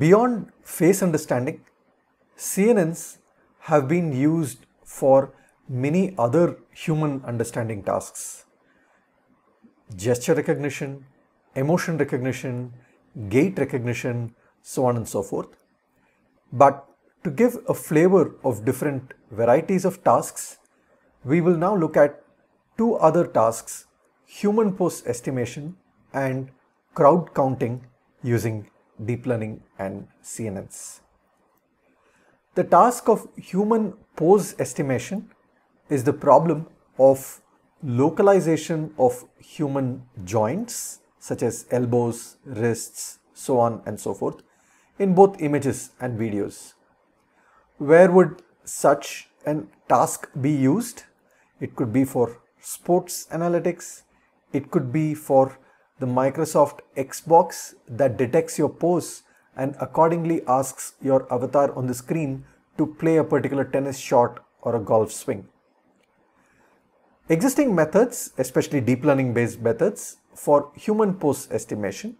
Beyond face understanding, CNNs have been used for many other human understanding tasks. Gesture recognition, emotion recognition, gait recognition, so on and so forth. But to give a flavor of different varieties of tasks, we will now look at two other tasks, human pose estimation and crowd counting using deep learning and CNNs. The task of human pose estimation is the problem of localization of human joints such as elbows, wrists, so on and so forth in both images and videos. Where would such a task be used? It could be for sports analytics, it could be for the Microsoft Xbox that detects your pose and accordingly asks your avatar on the screen to play a particular tennis shot or a golf swing. Existing methods, especially deep learning based methods for human pose estimation,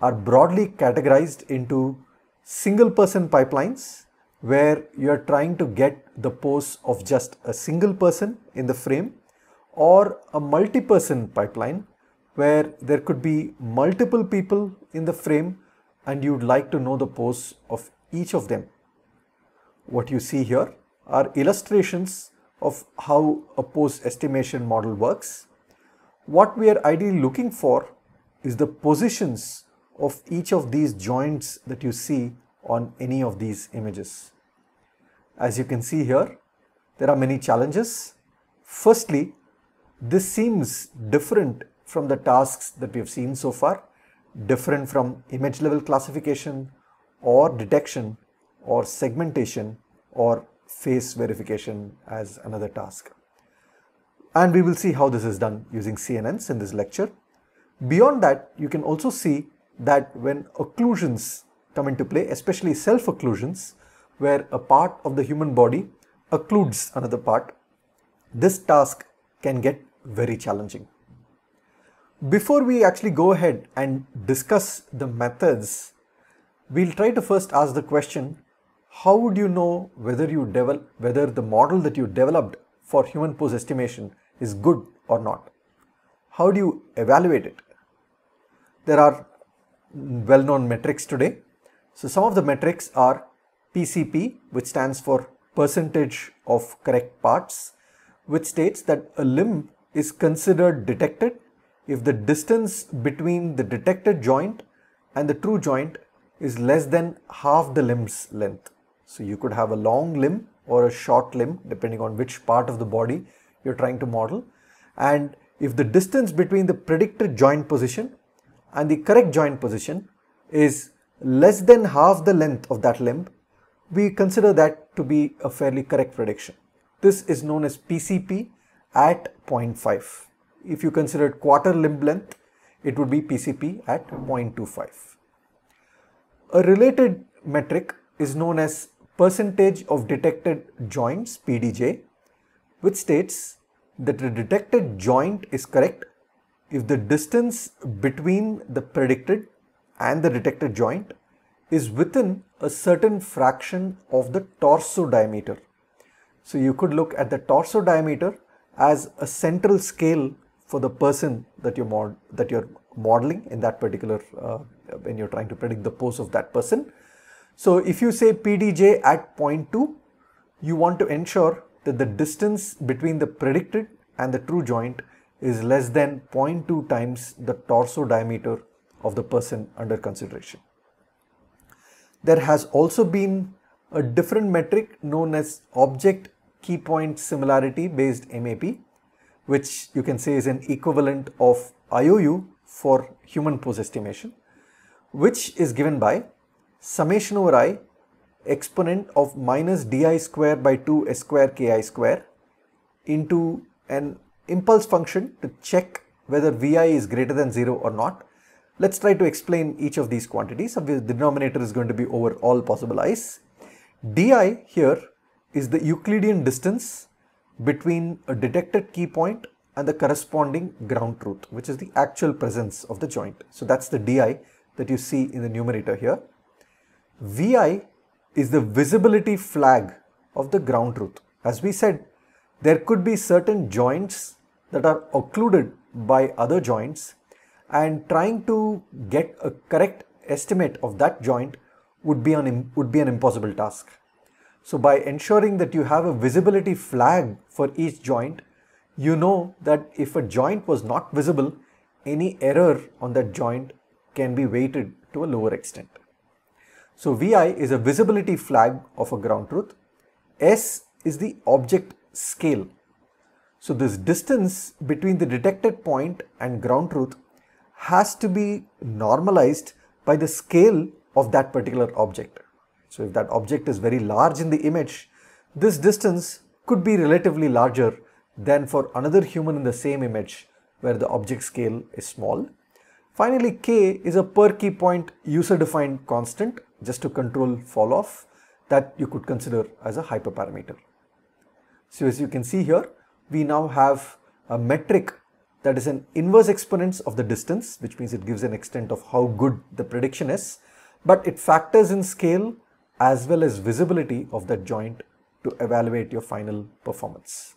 are broadly categorized into single person pipelines where you are trying to get the pose of just a single person in the frame or a multi person pipeline where there could be multiple people in the frame and you'd like to know the pose of each of them. What you see here are illustrations of how a pose estimation model works. What we are ideally looking for is the positions of each of these joints that you see on any of these images. As you can see here, there are many challenges. Firstly, this seems different from the tasks that we have seen so far, different from image level classification or detection or segmentation or face verification as another task. And we will see how this is done using CNNs in this lecture. Beyond that, you can also see that when occlusions come into play, especially self-occlusions, where a part of the human body occludes another part, this task can get very challenging. Before we actually go ahead and discuss the methods, we'll try to first ask the question, how would you know whether you develop, whether the model that you developed for human pose estimation is good or not? How do you evaluate it? There are well-known metrics today. So some of the metrics are PCP, which stands for percentage of correct parts, which states that a limb is considered detected if the distance between the detected joint and the true joint is less than half the limb's length. So you could have a long limb or a short limb depending on which part of the body you're trying to model. And if the distance between the predicted joint position and the correct joint position is less than half the length of that limb, we consider that to be a fairly correct prediction. This is known as PCP at 0.5 if you consider quarter limb length, it would be PCP at 0.25. A related metric is known as percentage of detected joints PDJ which states that the detected joint is correct if the distance between the predicted and the detected joint is within a certain fraction of the torso diameter. So you could look at the torso diameter as a central scale for the person that you're mod that you're modeling in that particular uh, when you're trying to predict the pose of that person. So if you say PDJ at point 2, you want to ensure that the distance between the predicted and the true joint is less than 0.2 times the torso diameter of the person under consideration. There has also been a different metric known as object key point similarity based MAP which you can say is an equivalent of IOU for human pose estimation, which is given by summation over i exponent of minus di square by 2 s square ki square into an impulse function to check whether vi is greater than 0 or not. Let's try to explain each of these quantities. So the denominator is going to be over all possible i's. di here is the Euclidean distance between a detected key point and the corresponding ground truth, which is the actual presence of the joint. So that's the DI that you see in the numerator here. VI is the visibility flag of the ground truth. As we said, there could be certain joints that are occluded by other joints and trying to get a correct estimate of that joint would be an, would be an impossible task. So by ensuring that you have a visibility flag for each joint, you know that if a joint was not visible, any error on that joint can be weighted to a lower extent. So VI is a visibility flag of a ground truth. S is the object scale. So this distance between the detected point and ground truth has to be normalized by the scale of that particular object. So if that object is very large in the image, this distance could be relatively larger than for another human in the same image where the object scale is small. Finally, k is a per key point user-defined constant just to control fall-off that you could consider as a hyperparameter. So as you can see here, we now have a metric that is an inverse exponent of the distance, which means it gives an extent of how good the prediction is, but it factors in scale as well as visibility of that joint to evaluate your final performance.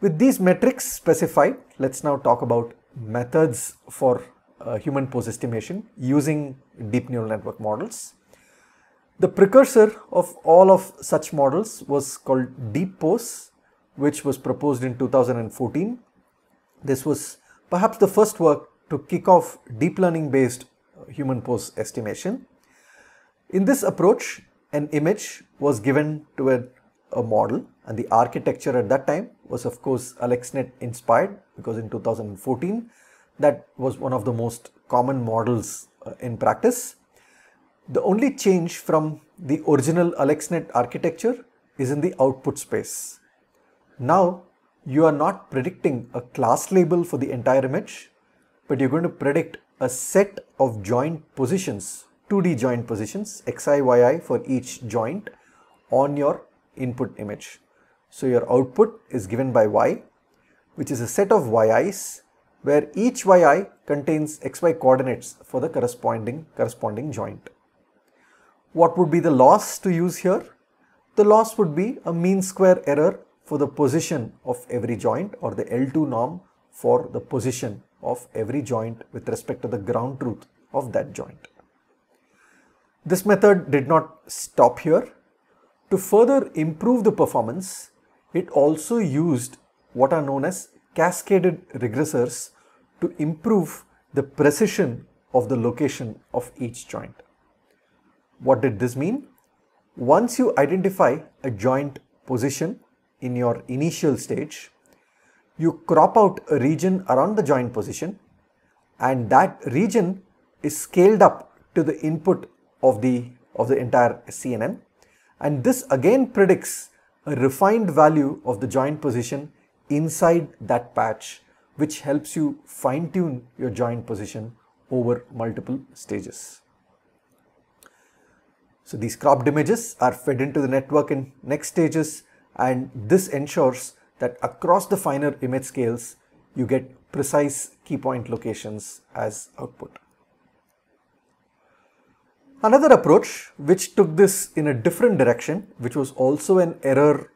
With these metrics specified, let's now talk about methods for uh, human pose estimation using deep neural network models. The precursor of all of such models was called deep pose, which was proposed in 2014. This was perhaps the first work to kick off deep learning based uh, human pose estimation. In this approach, an image was given to a, a model and the architecture at that time was of course AlexNet inspired because in 2014 that was one of the most common models uh, in practice. The only change from the original AlexNet architecture is in the output space. Now you are not predicting a class label for the entire image, but you're going to predict a set of joint positions 2D joint positions xi, yi for each joint on your input image. So your output is given by y which is a set of yi's where each yi contains xy coordinates for the corresponding corresponding joint. What would be the loss to use here? The loss would be a mean square error for the position of every joint or the L2 norm for the position of every joint with respect to the ground truth of that joint. This method did not stop here. To further improve the performance, it also used what are known as cascaded regressors to improve the precision of the location of each joint. What did this mean? Once you identify a joint position in your initial stage, you crop out a region around the joint position and that region is scaled up to the input of the, of the entire CNN. And this again predicts a refined value of the joint position inside that patch, which helps you fine tune your joint position over multiple stages. So these cropped images are fed into the network in next stages and this ensures that across the finer image scales, you get precise key point locations as output. Another approach which took this in a different direction, which was also an error,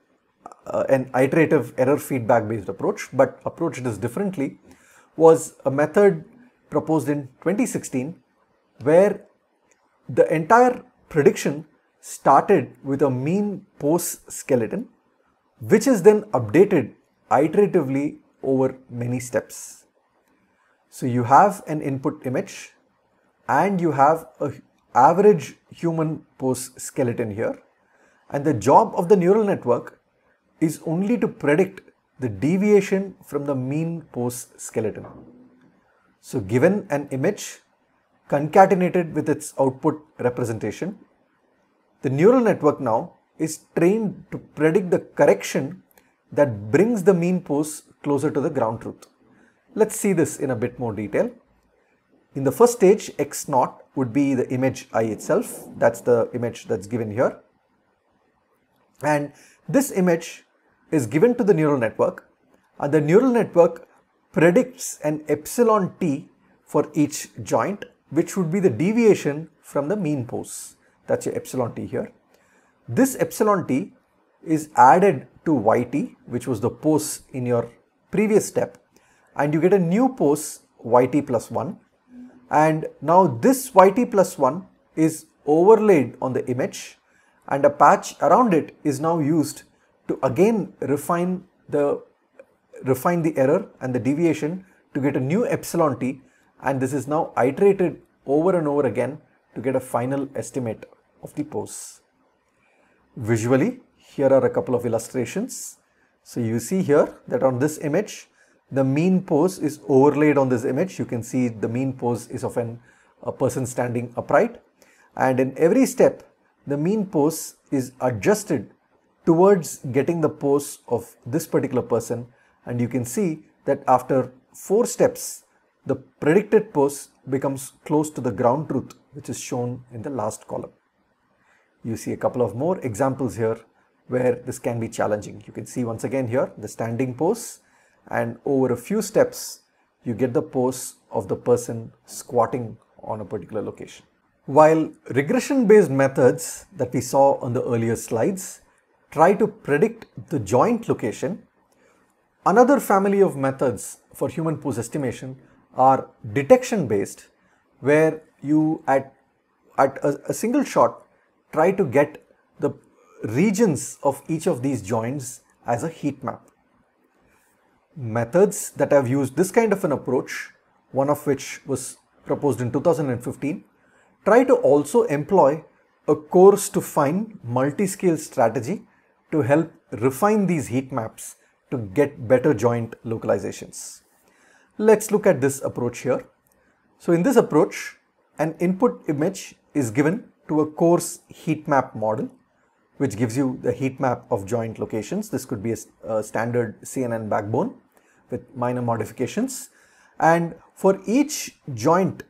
uh, an iterative error feedback based approach, but approached this differently, was a method proposed in 2016 where the entire prediction started with a mean pose skeleton, which is then updated iteratively over many steps. So you have an input image and you have a average human pose skeleton here. And the job of the neural network is only to predict the deviation from the mean pose skeleton. So given an image concatenated with its output representation, the neural network now is trained to predict the correction that brings the mean pose closer to the ground truth. Let's see this in a bit more detail. In the first stage, x naught would be the image i itself. That's the image that's given here. And this image is given to the neural network and the neural network predicts an epsilon t for each joint which would be the deviation from the mean pose. That's your epsilon t here. This epsilon t is added to yt which was the pose in your previous step and you get a new pose yt plus 1 and now this yt plus 1 is overlaid on the image and a patch around it is now used to again refine the refine the error and the deviation to get a new epsilon t and this is now iterated over and over again to get a final estimate of the pose. Visually, here are a couple of illustrations. So you see here that on this image, the mean pose is overlaid on this image. You can see the mean pose is of an, a person standing upright. And in every step, the mean pose is adjusted towards getting the pose of this particular person. And you can see that after four steps, the predicted pose becomes close to the ground truth, which is shown in the last column. You see a couple of more examples here where this can be challenging. You can see once again here the standing pose and over a few steps you get the pose of the person squatting on a particular location. While regression based methods that we saw on the earlier slides try to predict the joint location, another family of methods for human pose estimation are detection based where you at, at a, a single shot try to get the regions of each of these joints as a heat map methods that have used this kind of an approach, one of which was proposed in 2015, try to also employ a course to find multi-scale strategy to help refine these heat maps to get better joint localizations. Let's look at this approach here. So in this approach, an input image is given to a coarse heat map model, which gives you the heat map of joint locations. This could be a, a standard CNN backbone with minor modifications. And for each joint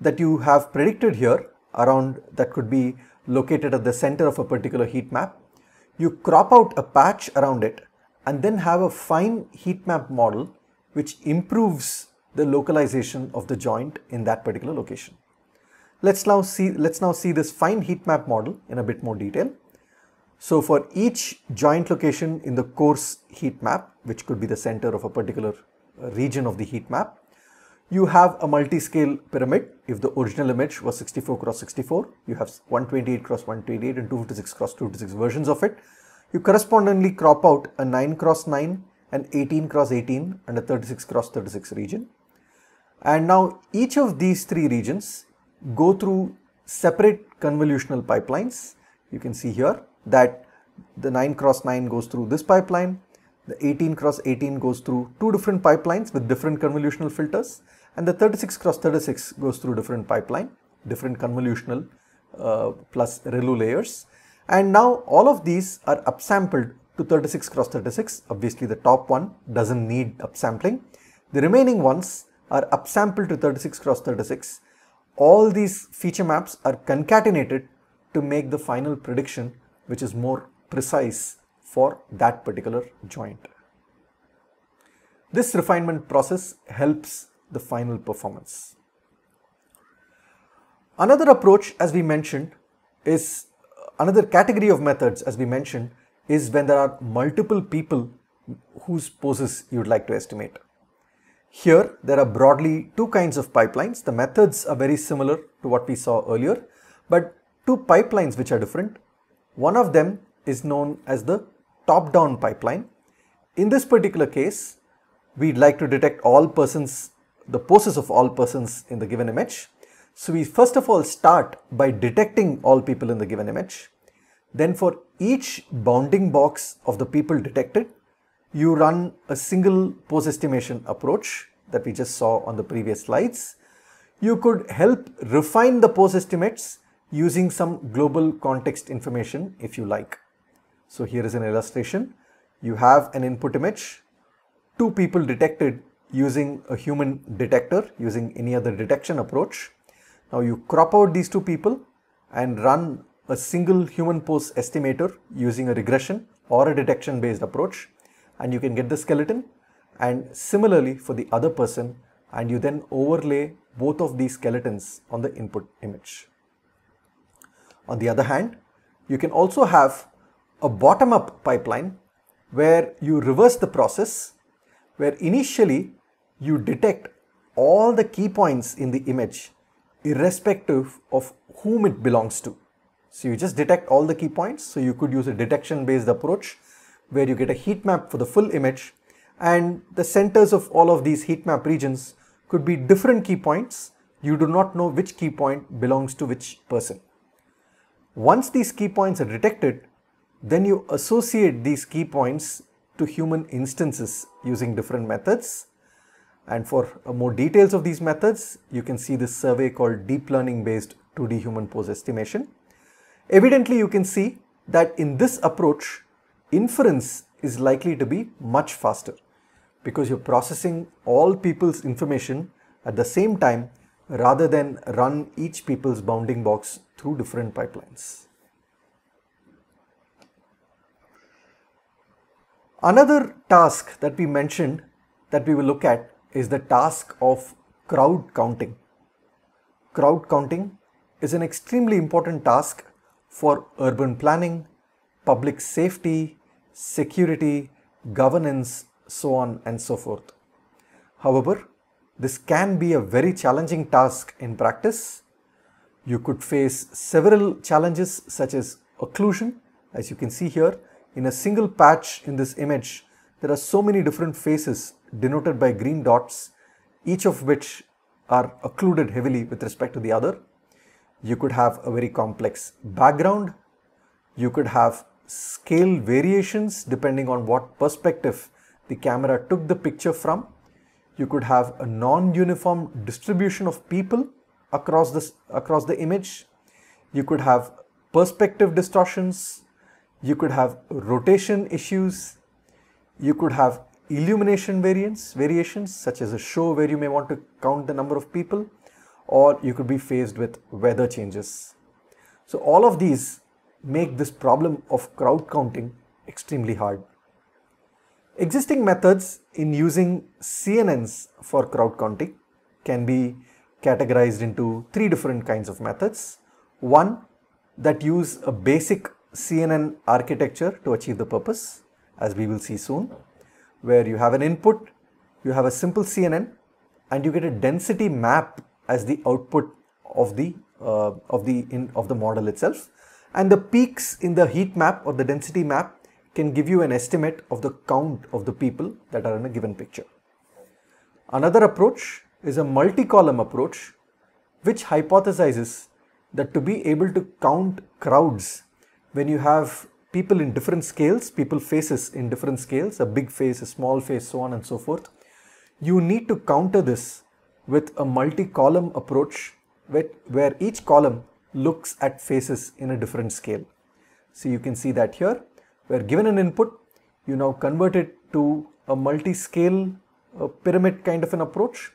that you have predicted here around that could be located at the center of a particular heat map, you crop out a patch around it and then have a fine heat map model which improves the localization of the joint in that particular location. Let's now see, let's now see this fine heat map model in a bit more detail. So for each joint location in the coarse heat map, which could be the center of a particular uh, region of the heat map, you have a multi-scale pyramid. If the original image was 64 cross 64, you have 128 cross 128 and 256 cross 256 versions of it. You correspondingly crop out a 9 cross 9, an 18 cross 18 and a 36 cross 36 region. And now each of these three regions go through separate convolutional pipelines. You can see here that the 9 cross 9 goes through this pipeline, the 18 cross 18 goes through two different pipelines with different convolutional filters, and the 36 cross 36 goes through different pipeline, different convolutional uh, plus ReLU layers. And now all of these are upsampled to 36 cross 36. Obviously, the top one doesn't need upsampling. The remaining ones are upsampled to 36 cross 36. All these feature maps are concatenated to make the final prediction which is more precise for that particular joint. This refinement process helps the final performance. Another approach as we mentioned is another category of methods as we mentioned is when there are multiple people whose poses you'd like to estimate. Here there are broadly two kinds of pipelines. The methods are very similar to what we saw earlier but two pipelines which are different one of them is known as the top-down pipeline. In this particular case, we'd like to detect all persons, the poses of all persons in the given image. So we first of all start by detecting all people in the given image. Then for each bounding box of the people detected, you run a single pose estimation approach that we just saw on the previous slides. You could help refine the pose estimates using some global context information if you like. So here is an illustration. You have an input image, two people detected using a human detector, using any other detection approach. Now you crop out these two people and run a single human pose estimator using a regression or a detection based approach and you can get the skeleton and similarly for the other person and you then overlay both of these skeletons on the input image. On the other hand, you can also have a bottom-up pipeline where you reverse the process, where initially you detect all the key points in the image irrespective of whom it belongs to. So you just detect all the key points. So you could use a detection based approach where you get a heat map for the full image and the centers of all of these heat map regions could be different key points. You do not know which key point belongs to which person. Once these key points are detected, then you associate these key points to human instances using different methods. And for uh, more details of these methods, you can see this survey called Deep Learning Based 2D Human Pose Estimation. Evidently, you can see that in this approach, inference is likely to be much faster because you're processing all people's information at the same time rather than run each people's bounding box through different pipelines. Another task that we mentioned that we will look at is the task of crowd counting. Crowd counting is an extremely important task for urban planning, public safety, security, governance, so on and so forth. However, this can be a very challenging task in practice. You could face several challenges such as occlusion, as you can see here. In a single patch in this image, there are so many different faces denoted by green dots, each of which are occluded heavily with respect to the other. You could have a very complex background. You could have scale variations depending on what perspective the camera took the picture from. You could have a non-uniform distribution of people across this across the image. You could have perspective distortions. You could have rotation issues. You could have illumination variance variations such as a show where you may want to count the number of people or you could be faced with weather changes. So all of these make this problem of crowd counting extremely hard. Existing methods in using CNNs for crowd counting can be categorized into three different kinds of methods. One that use a basic CNN architecture to achieve the purpose, as we will see soon, where you have an input, you have a simple CNN, and you get a density map as the output of the uh, of the in, of the model itself, and the peaks in the heat map or the density map can give you an estimate of the count of the people that are in a given picture. Another approach is a multi-column approach which hypothesizes that to be able to count crowds when you have people in different scales, people faces in different scales, a big face, a small face, so on and so forth, you need to counter this with a multi-column approach where each column looks at faces in a different scale. So you can see that here where given an input, you now convert it to a multi-scale uh, pyramid kind of an approach,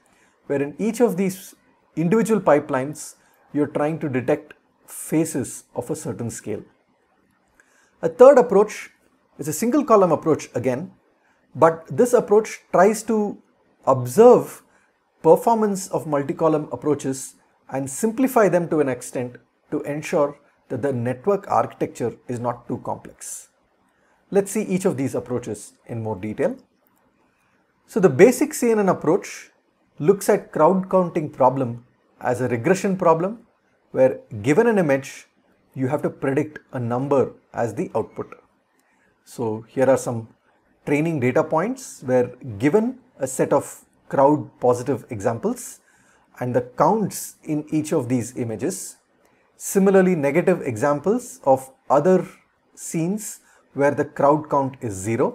where in each of these individual pipelines, you're trying to detect phases of a certain scale. A third approach is a single column approach again, but this approach tries to observe performance of multi-column approaches and simplify them to an extent to ensure that the network architecture is not too complex. Let's see each of these approaches in more detail. So the basic CNN approach looks at crowd counting problem as a regression problem where given an image, you have to predict a number as the output. So here are some training data points where given a set of crowd positive examples and the counts in each of these images. Similarly, negative examples of other scenes where the crowd count is zero.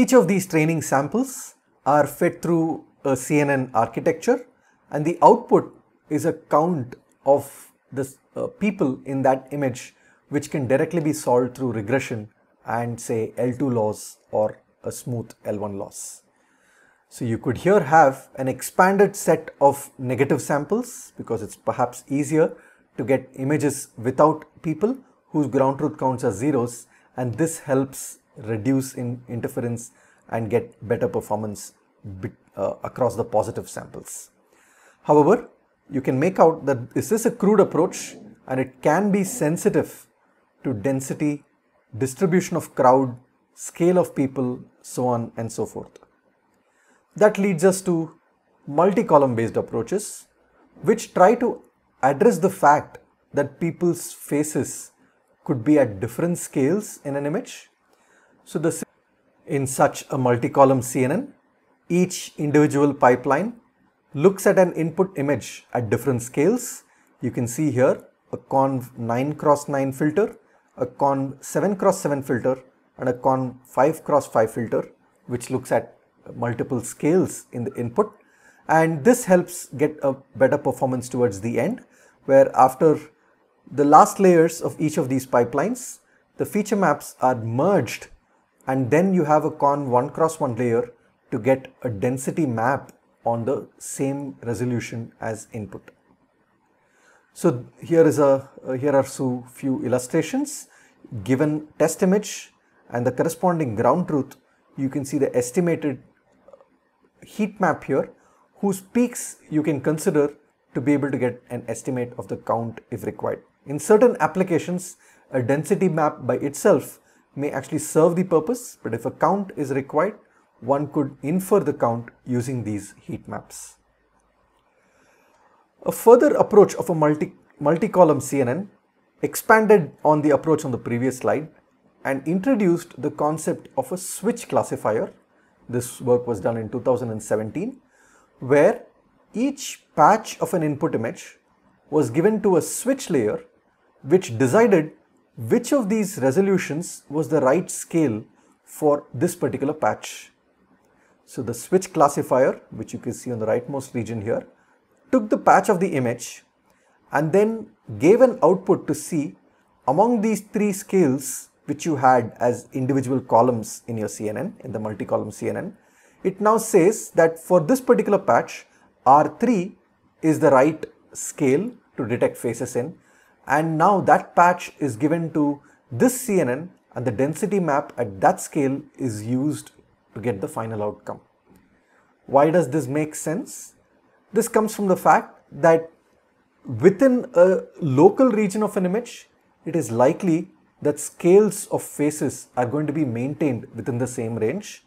Each of these training samples are fed through a CNN architecture and the output is a count of the uh, people in that image which can directly be solved through regression and say L2 loss or a smooth L1 loss. So you could here have an expanded set of negative samples because it's perhaps easier to get images without people whose ground truth counts are zeros and this helps reduce in interference and get better performance uh, across the positive samples. However, you can make out that this is a crude approach and it can be sensitive to density, distribution of crowd, scale of people, so on and so forth. That leads us to multi-column based approaches which try to address the fact that people's faces could be at different scales in an image. So the, in such a multi-column CNN, each individual pipeline looks at an input image at different scales. You can see here a conv 9 cross 9 filter, a conv 7 cross 7 filter and a conv 5 cross 5 filter which looks at multiple scales in the input and this helps get a better performance towards the end where after the last layers of each of these pipelines, the feature maps are merged and then you have a con 1 cross 1 layer to get a density map on the same resolution as input. So here is a uh, here are so few illustrations given test image and the corresponding ground truth you can see the estimated uh, heat map here whose peaks you can consider to be able to get an estimate of the count if required. In certain applications, a density map by itself may actually serve the purpose, but if a count is required, one could infer the count using these heat maps. A further approach of a multi, multi-column CNN expanded on the approach on the previous slide and introduced the concept of a switch classifier. This work was done in 2017, where each patch of an input image was given to a switch layer which decided which of these resolutions was the right scale for this particular patch. So the switch classifier, which you can see on the rightmost region here, took the patch of the image and then gave an output to see among these three scales which you had as individual columns in your CNN, in the multi-column CNN, it now says that for this particular patch, R3 is the right scale to detect faces in and now that patch is given to this CNN and the density map at that scale is used to get the final outcome. Why does this make sense? This comes from the fact that within a local region of an image, it is likely that scales of faces are going to be maintained within the same range,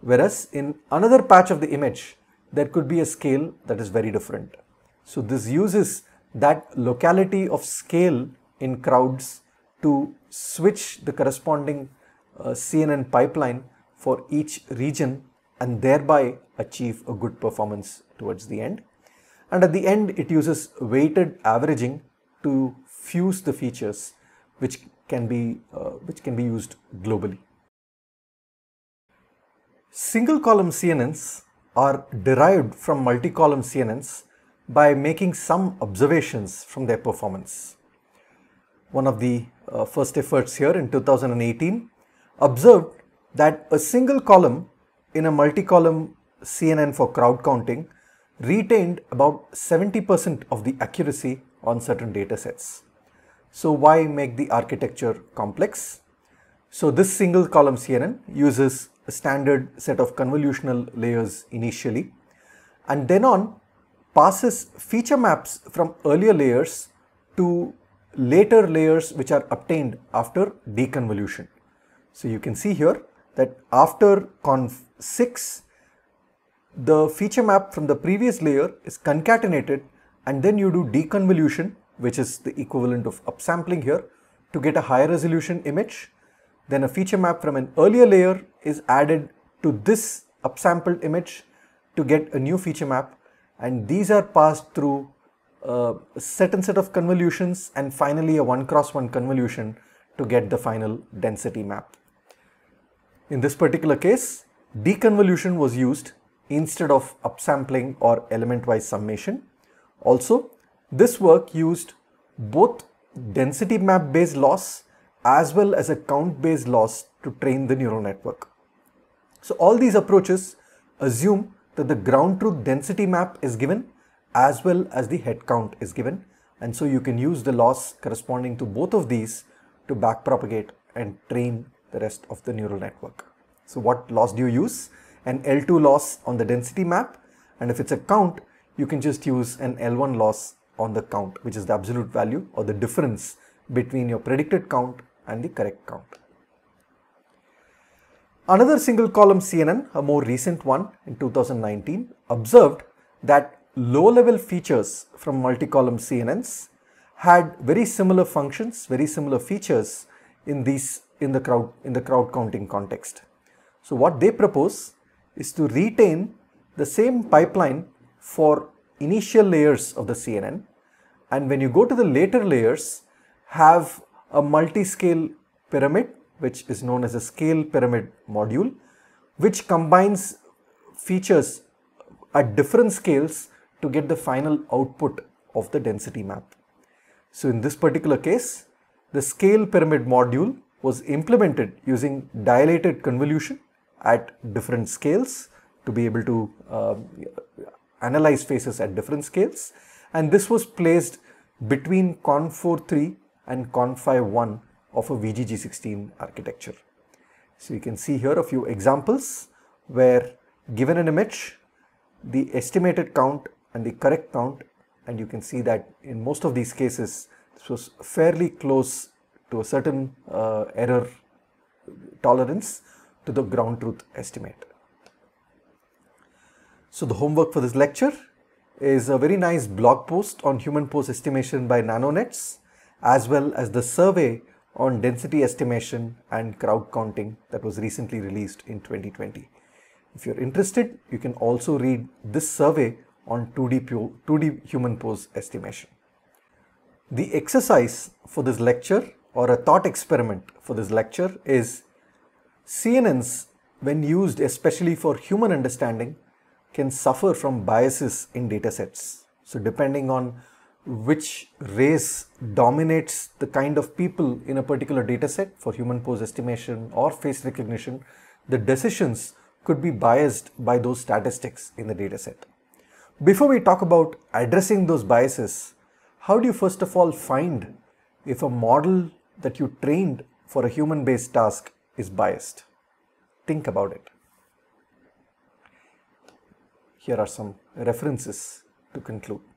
whereas in another patch of the image, there could be a scale that is very different. So this uses that locality of scale in crowds to switch the corresponding uh, CNN pipeline for each region and thereby achieve a good performance towards the end. And at the end, it uses weighted averaging to fuse the features which can be, uh, which can be used globally. Single column CNNs are derived from multi-column CNNs by making some observations from their performance. One of the uh, first efforts here in 2018 observed that a single column in a multi-column CNN for crowd counting retained about 70% of the accuracy on certain data sets. So why make the architecture complex? So this single column CNN uses a standard set of convolutional layers initially and then on passes feature maps from earlier layers to later layers which are obtained after deconvolution. So you can see here that after conf6, the feature map from the previous layer is concatenated and then you do deconvolution, which is the equivalent of upsampling here, to get a higher resolution image. Then a feature map from an earlier layer is added to this upsampled image to get a new feature map and these are passed through a certain set of convolutions and finally a 1 cross 1 convolution to get the final density map. In this particular case, deconvolution was used instead of upsampling or element-wise summation. Also, this work used both density map based loss as well as a count based loss to train the neural network. So all these approaches assume that the ground truth density map is given as well as the head count is given. And so you can use the loss corresponding to both of these to backpropagate and train the rest of the neural network. So what loss do you use? An L2 loss on the density map. And if it's a count, you can just use an L1 loss on the count, which is the absolute value or the difference between your predicted count and the correct count. Another single column CNN, a more recent one in 2019, observed that low level features from multi column CNNs had very similar functions, very similar features in these in the crowd in the crowd counting context. So what they propose is to retain the same pipeline for initial layers of the CNN and when you go to the later layers have a multi-scale pyramid which is known as a scale pyramid module, which combines features at different scales to get the final output of the density map. So in this particular case, the scale pyramid module was implemented using dilated convolution at different scales to be able to uh, analyze faces at different scales. And this was placed between CON43 and CON51 of a VGG16 architecture. So you can see here a few examples where given an image, the estimated count and the correct count and you can see that in most of these cases this was fairly close to a certain uh, error tolerance to the ground truth estimate. So the homework for this lecture is a very nice blog post on human pose estimation by NanoNets as well as the survey on density estimation and crowd counting that was recently released in 2020. If you're interested, you can also read this survey on 2D, 2D human pose estimation. The exercise for this lecture or a thought experiment for this lecture is CNNs when used especially for human understanding can suffer from biases in datasets. So depending on which race dominates the kind of people in a particular data set for human pose estimation or face recognition, the decisions could be biased by those statistics in the data set. Before we talk about addressing those biases, how do you first of all find if a model that you trained for a human based task is biased? Think about it. Here are some references to conclude.